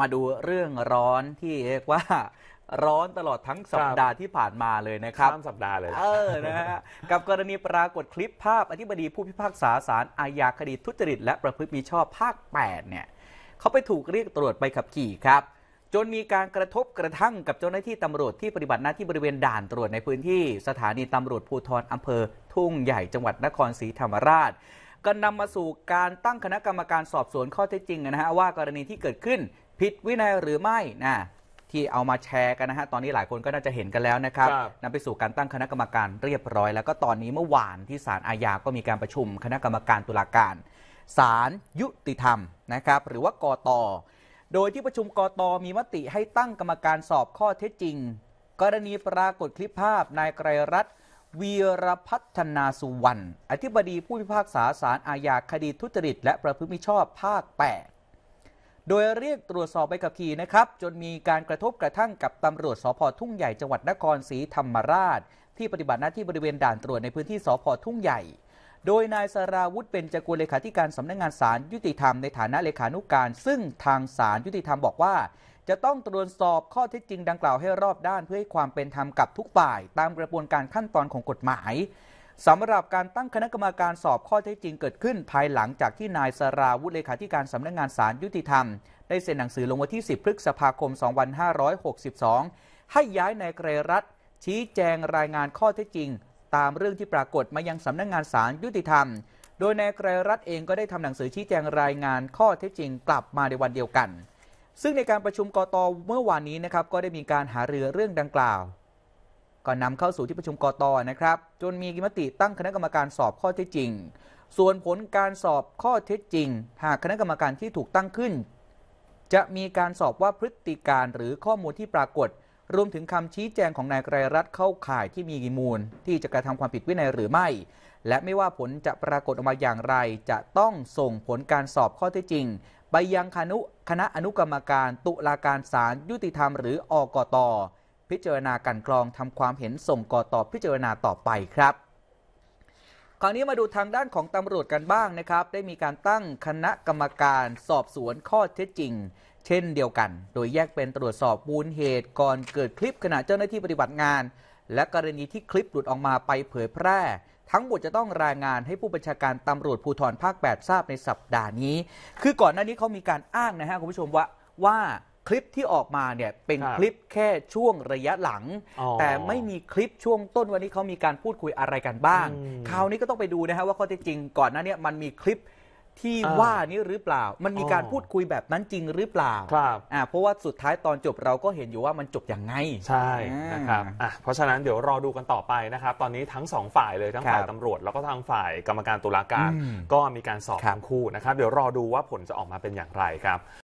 มาดูเรื่องร้อนที่เรียกว่าร้อนตลอดทั้งสัปดาห์ที่ผ่านมาเลยนะครับข้ามสัปดาห์เลย เออ นะฮะ กับกรณีปรากฏคลิปภาพอธิบดีผู้พิพากษาสารอาญาคดีทุจริต และประพฤติมิชอบภาค 8เนี่ยเขาไปถูกเรียกตรวจไปขับขี่ครับ จนมีการกระทบกระทั่งกับเจ้าหน้าที่ตำรวจที่ปฏิบัติหน้าที่บริเวณด่านตรวจในพื้นที่ สถานีตำรวจภูธรอำเภอ ทุ่งใหญ่จังหวัดนครศรีธรรมราช ก็นำมาสู่การตั้งคณะกรรมการสอบสวนข้อเท็จจริงนะฮะว่ากรณีที่เกิดขึ้นผิดวินัยหรือไม่นะที่เอามาแชร์กันนะฮะตอนนี้หลายคนก็น่าจะเห็นกันแล้วนะครับรบนำไปสู่การตั้งคณะกรรมการเรียบร้อยแล้วก็ตอนนี้เมื่อวานที่ศาลอาญาก็มีการประชุมคณะกรรมการตุลาการศาลยุติธรรมนะครับหรือว่ากอตโดยที่ประชุมกอตมีมติให้ตั้งกรรมการสอบข้อเท็จจริง กรณีปรากฏคลิปภาพนายไกรรัตน์วีรพัฒนาสุวรรณอธิบดีผู้พิพากษาศาลอาญาคดีทุจริตและประพฤติมิชอบภาค8โดยเรียกตรวจสอบใบขับขี่นะครับ จนมีการกระทบกระทั่งกับตำรวจสพทุ่งใหญ่จังหวัดนครศรีธรรมราช ที่ปฏิบัติหน้าที่บริเวณด่านตรวจ ในพื้นที่สพทุ่งใหญ่ โดย นายสราวุฒิเป็นจกูลเลขาธิการสำนักงงานศาลยุติธรรม ในฐานะเลขานุการ ซึ่งทางศาลยุติธรรมบอกว่า จะต้องตรวจสอบข้อเท็จจริงดังกล่าวให้รอบด้านเพื่อให้ความเป็นธรรมกับทุกฝ่ายตามกระบวนการขั้นตอนของกฎหมายสำหรับการตั้งคณะกรรมการสอบข้อเท็จจริงเกิดขึ้นภายหลังจากที่นายสราวุฒิเลขาธิการสำนักงงานศาลยุติธรรมได้เซ็นหนังสือลงวันที่ 10 พฤษภาคม2562 ให้ย้ายนายเกรรัตชี้แจงรายงานข้อเท็จจริง ตามเรื่องที่ปรากฏมายังสำนักงงานศาลยุติธรรม โดยนายเกรรัตเองก็ได้ทำหนังสือชี้แจงรายงานข้อเท็จจริงกลับมาในวันเดียวกัน ซึ่งในการประชุมกตเมื่อวานนี้นะครับก็ได้มีการหารือเรื่องดังกล่าวก็นำเข้าสู่ที่ประชุมกตนะครับ จนมีมติตั้งคณะกรรมการสอบข้อเท็จจริง ส่วนผลการสอบข้อเท็จจริง หากคณะกรรมการที่ถูกตั้งขึ้น จะมีการสอบว่าพฤติการหรือข้อมูลที่ปรากฏ รวมถึงคำชี้แจงของนายไกรรัตน์เข้าข่ายที่มีมูล ที่จะกระทำความผิดวินัยหรือไม่ และไม่ว่าผลจะปรากฏออกมาอย่างไร จะต้องส่งผลการสอบข้อเท็จจริงไปยังคณะอนุกรรมการตุลาการศาลยุติธรรม หรืออกตอพิจารณากันกรองทำความเห็นส่งกอต่อพิจารณาต่อไปครับคราวนี้มาดูทางด้านของตำรวจกันบ้างนะครับ ได้มีการตั้งคณะกรรมการสอบสวนข้อเท็จจริง เช่นเดียวกัน โดยแยกเป็นตรวจสอบ มูลเหตุ ก่อนเกิดคลิปขณะเจ้าหน้าที่ปฏิบัติงาน และกรณีที่คลิปหลุดออกมาไปเผยแพร่ ทั้งหมดจะต้องรายงานให้ผู้บัญชาการตำรวจภูธรภาค8ทราบในสัปดาห์นี้ คือก่อนหน้านี้เขามีการอ้างนะฮะคุณผู้ชมว่าว่าคลิปที่ออกมาเนี่ยเป็นคลิปแค่ช่วงระยะหลังแต่ไม่มีคลิปช่วงต้นวันนี้เขามีการพูดคุยอะไรกันบ้าง คราวนี้ก็ต้องไปดูนะฮะว่าข้อเท็จจริงก่อนหน้านี้มันมีคลิปที่ว่านี้หรือเปล่า มันมีการพูดคุยแบบนั้นจริงหรือเปล่าครับอ่าเพราะว่าสุดท้ายตอนจบเราก็เห็นอยู่ว่ามันจบอย่างไงใช่นะครับอ่าเพราะฉะนั้นเดี๋ยวรอดูกันต่อไปนะครับ ตอนนี้ทั้งสองฝ่ายเลยทั้งฝ่ายตำรวจแล้วก็ทางฝ่ายกรรมการตุลาการก็มีการสอบทั้งคู่นะครับ เดี๋ยวรอดูว่าผลจะออกมาเป็นอย่างไรครับ